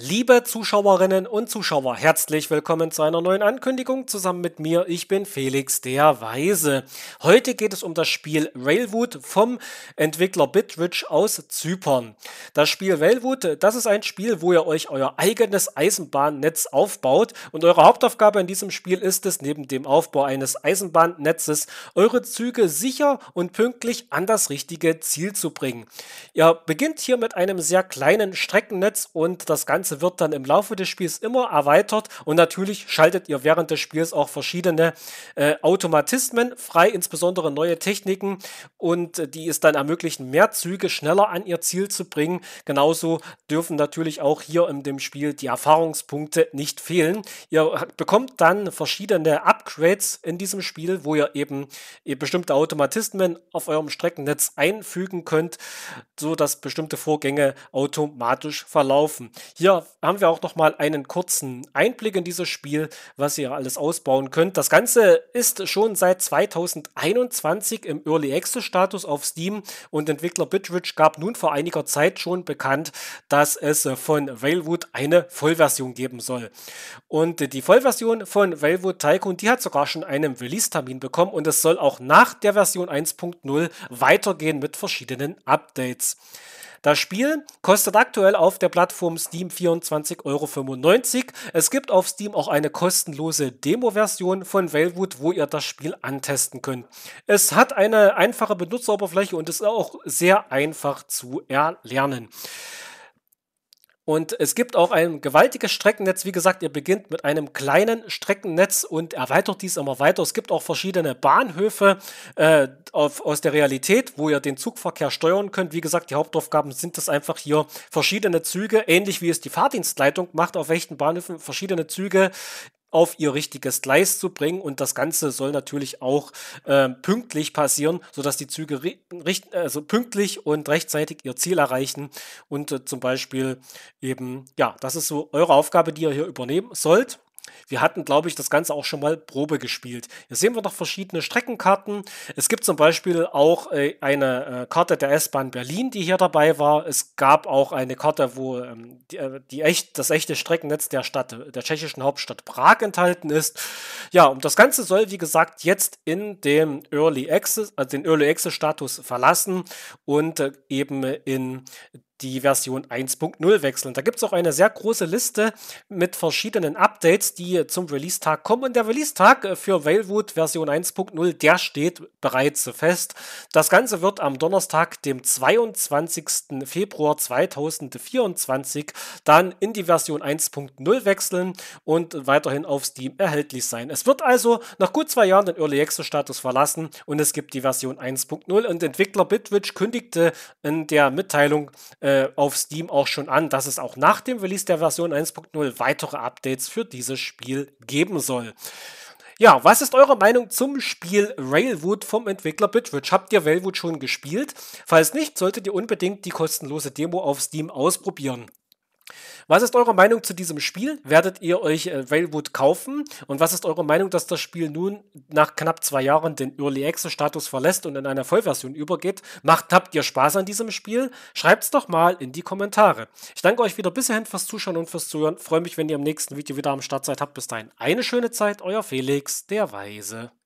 Liebe Zuschauerinnen und Zuschauer, herzlich willkommen zu einer neuen Ankündigung zusammen mit mir. Ich bin Felix der Weise. Heute geht es um das Spiel Railwood vom Entwickler Bitridge aus Zypern. Das Spiel Railwood, das ist ein Spiel, wo ihr euch euer eigenes Eisenbahnnetz aufbaut und eure Hauptaufgabe in diesem Spiel ist es, neben dem Aufbau eines Eisenbahnnetzes, eure Züge sicher und pünktlich an das richtige Ziel zu bringen. Ihr beginnt hier mit einem sehr kleinen Streckennetz und das Ganze Ganze wird dann im Laufe des Spiels immer erweitert und natürlich schaltet ihr während des Spiels auch verschiedene äh, Automatismen frei, insbesondere neue Techniken und äh, die es dann ermöglichen, mehr Züge schneller an ihr Ziel zu bringen. Genauso dürfen natürlich auch hier in dem Spiel die Erfahrungspunkte nicht fehlen. Ihr bekommt dann verschiedene Upgrades in diesem Spiel, wo ihr eben äh, bestimmte Automatismen auf eurem Streckennetz einfügen könnt, sodass bestimmte Vorgänge automatisch verlaufen. Hier haben wir auch noch mal einen kurzen Einblick in dieses Spiel, was ihr alles ausbauen könnt. Das Ganze ist schon seit 2021 im Early Access Status auf Steam und Entwickler Bitridge gab nun vor einiger Zeit schon bekannt, dass es von Railwood eine Vollversion geben soll. Und die Vollversion von Railwood Tycoon, die hat sogar schon einen Release-Termin bekommen und es soll auch nach der Version 1.0 weitergehen mit verschiedenen Updates. Das Spiel kostet aktuell auf der Plattform Steam 24,95 Euro. Es gibt auf Steam auch eine kostenlose Demo-Version von Velwood, wo ihr das Spiel antesten könnt. Es hat eine einfache Benutzeroberfläche und ist auch sehr einfach zu erlernen. Und es gibt auch ein gewaltiges Streckennetz. Wie gesagt, ihr beginnt mit einem kleinen Streckennetz und erweitert dies immer weiter. Es gibt auch verschiedene Bahnhöfe äh, auf, aus der Realität, wo ihr den Zugverkehr steuern könnt. Wie gesagt, die Hauptaufgaben sind es einfach hier verschiedene Züge, ähnlich wie es die Fahrdienstleitung macht auf echten Bahnhöfen, verschiedene Züge auf ihr richtiges Gleis zu bringen. Und das Ganze soll natürlich auch äh, pünktlich passieren, sodass die Züge also pünktlich und rechtzeitig ihr Ziel erreichen. Und äh, zum Beispiel eben, ja, das ist so eure Aufgabe, die ihr hier übernehmen sollt. Wir hatten, glaube ich, das Ganze auch schon mal Probe gespielt. Hier sehen wir noch verschiedene Streckenkarten. Es gibt zum Beispiel auch äh, eine äh, Karte der S-Bahn Berlin, die hier dabei war. Es gab auch eine Karte, wo ähm, die, äh, die echt, das echte Streckennetz der Stadt, der tschechischen Hauptstadt Prag enthalten ist. Ja, und das Ganze soll, wie gesagt, jetzt in dem Early Access, also den Early Access Status verlassen und äh, eben in die Version 1.0 wechseln. Da gibt es auch eine sehr große Liste mit verschiedenen Updates, die zum Release-Tag kommen. Und der Release-Tag äh, für Railwood Version 1.0, der steht bereits fest. Das Ganze wird am Donnerstag, dem 22. Februar 2024, dann in die Version 1.0 wechseln und weiterhin auf Steam erhältlich sein. Es wird also nach gut zwei Jahren den Early Access-Status verlassen und es gibt die Version 1.0 und Entwickler Bitwitch kündigte in der Mitteilung, äh, äh, auf Steam auch schon an, dass es auch nach dem Release der Version 1.0 weitere Updates für dieses Spiel geben soll. Ja, was ist eure Meinung zum Spiel Railwood vom Entwickler Bitwitch? Habt ihr Railwood schon gespielt? Falls nicht, solltet ihr unbedingt die kostenlose Demo auf Steam ausprobieren. Was ist eure Meinung zu diesem Spiel? Werdet ihr euch äh, Railwood kaufen? Und was ist eure Meinung, dass das Spiel nun nach knapp zwei Jahren den Early Access Status verlässt und in einer Vollversion übergeht? Macht, habt ihr Spaß an diesem Spiel? Schreibt es doch mal in die Kommentare. Ich danke euch wieder bisherhin fürs Zuschauen und fürs Zuhören. Freue mich, wenn ihr im nächsten Video wieder am Start seid. Habt bis dahin eine schöne Zeit. Euer Felix, der Weise.